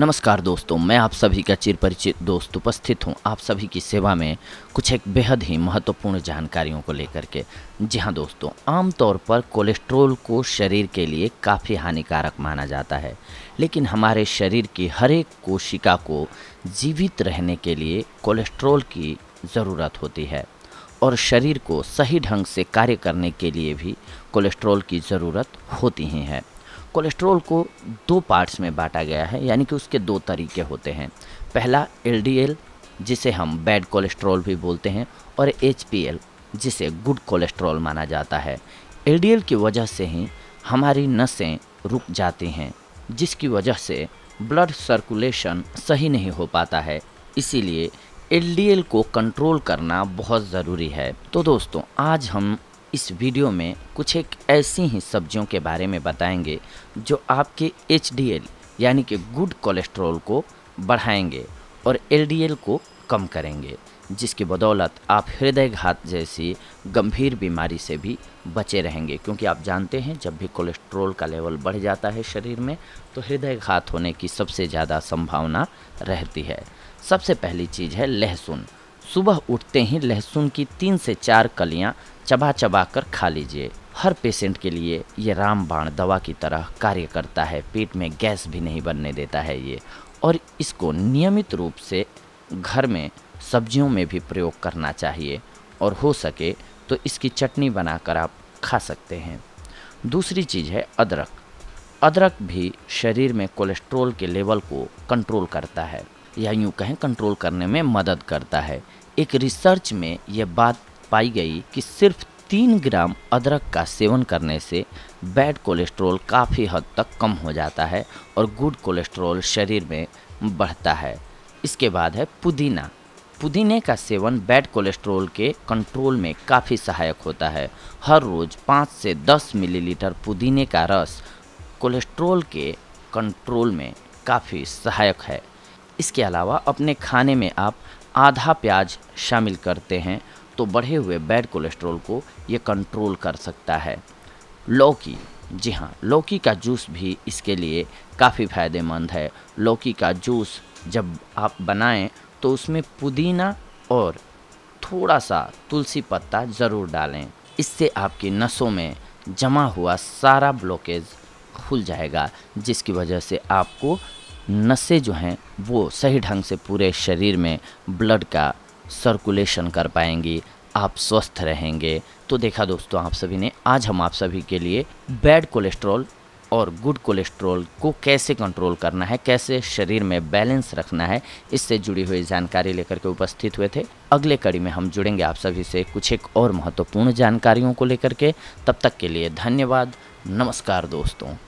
नमस्कार दोस्तों मैं आप सभी का चिर परिचित दोस्त उपस्थित हूँ आप सभी की सेवा में कुछ एक बेहद ही महत्वपूर्ण जानकारियों को लेकर के जी हाँ दोस्तों आमतौर पर कोलेस्ट्रोल को शरीर के लिए काफ़ी हानिकारक माना जाता है लेकिन हमारे शरीर की हर एक कोशिका को जीवित रहने के लिए कोलेस्ट्रोल की ज़रूरत होती है और शरीर को सही ढंग से कार्य करने के लिए भी कोलेस्ट्रोल की ज़रूरत होती ही है कोलेस्ट्रोल को दो पार्ट्स में बांटा गया है यानी कि उसके दो तरीके होते हैं पहला एल जिसे हम बैड कोलेस्ट्रोल भी बोलते हैं और एच जिसे गुड कोलेस्ट्रॉल माना जाता है एल की वजह से ही हमारी नसें रुक जाती हैं जिसकी वजह से ब्लड सर्कुलेशन सही नहीं हो पाता है इसीलिए एल को कंट्रोल करना बहुत ज़रूरी है तो दोस्तों आज हम इस वीडियो में कुछ एक ऐसी ही सब्जियों के बारे में बताएंगे जो आपके एच यानी कि गुड कोलेस्ट्रॉल को बढ़ाएंगे और एल को कम करेंगे जिसकी बदौलत आप हृदयघात जैसी गंभीर बीमारी से भी बचे रहेंगे क्योंकि आप जानते हैं जब भी कोलेस्ट्रॉल का लेवल बढ़ जाता है शरीर में तो हृदयघात होने की सबसे ज़्यादा संभावना रहती है सबसे पहली चीज़ है लहसुन सुबह उठते ही लहसुन की तीन से चार कलियां चबा चबा कर खा लीजिए हर पेशेंट के लिए ये रामबाण दवा की तरह कार्य करता है पेट में गैस भी नहीं बनने देता है ये और इसको नियमित रूप से घर में सब्जियों में भी प्रयोग करना चाहिए और हो सके तो इसकी चटनी बनाकर आप खा सकते हैं दूसरी चीज़ है अदरक अदरक भी शरीर में कोलेस्ट्रॉल के लेवल को कंट्रोल करता है या यूँ कहें कंट्रोल करने में मदद करता है एक रिसर्च में यह बात पाई गई कि सिर्फ तीन ग्राम अदरक का सेवन करने से बैड कोलेस्ट्रॉल काफ़ी हद तक कम हो जाता है और गुड कोलेस्ट्रॉल शरीर में बढ़ता है इसके बाद है पुदीना पुदीने का सेवन बैड कोलेस्ट्रॉल के कंट्रोल में काफ़ी सहायक होता है हर रोज़ पाँच से दस मिलीलीटर पुदीने का रस कोलेस्ट्रॉल के कंट्रोल में काफ़ी सहायक है इसके अलावा अपने खाने में आप आधा प्याज शामिल करते हैं तो बढ़े हुए बैड कोलेस्ट्रॉल को ये कंट्रोल कर सकता है लौकी जी हाँ लौकी का जूस भी इसके लिए काफ़ी फ़ायदेमंद है लौकी का जूस जब आप बनाएं तो उसमें पुदीना और थोड़ा सा तुलसी पत्ता ज़रूर डालें इससे आपकी नसों में जमा हुआ सारा ब्लॉकेज खुल जाएगा जिसकी वजह से आपको नसें जो हैं वो सही ढंग से पूरे शरीर में ब्लड का सर्कुलेशन कर पाएंगी आप स्वस्थ रहेंगे तो देखा दोस्तों आप सभी ने आज हम आप सभी के लिए बैड कोलेस्ट्रॉल और गुड कोलेस्ट्रॉल को कैसे कंट्रोल करना है कैसे शरीर में बैलेंस रखना है इससे जुड़ी हुई जानकारी लेकर के उपस्थित हुए थे अगले कड़ी में हम जुड़ेंगे आप सभी से कुछ एक और महत्वपूर्ण जानकारियों को लेकर के तब तक के लिए धन्यवाद नमस्कार दोस्तों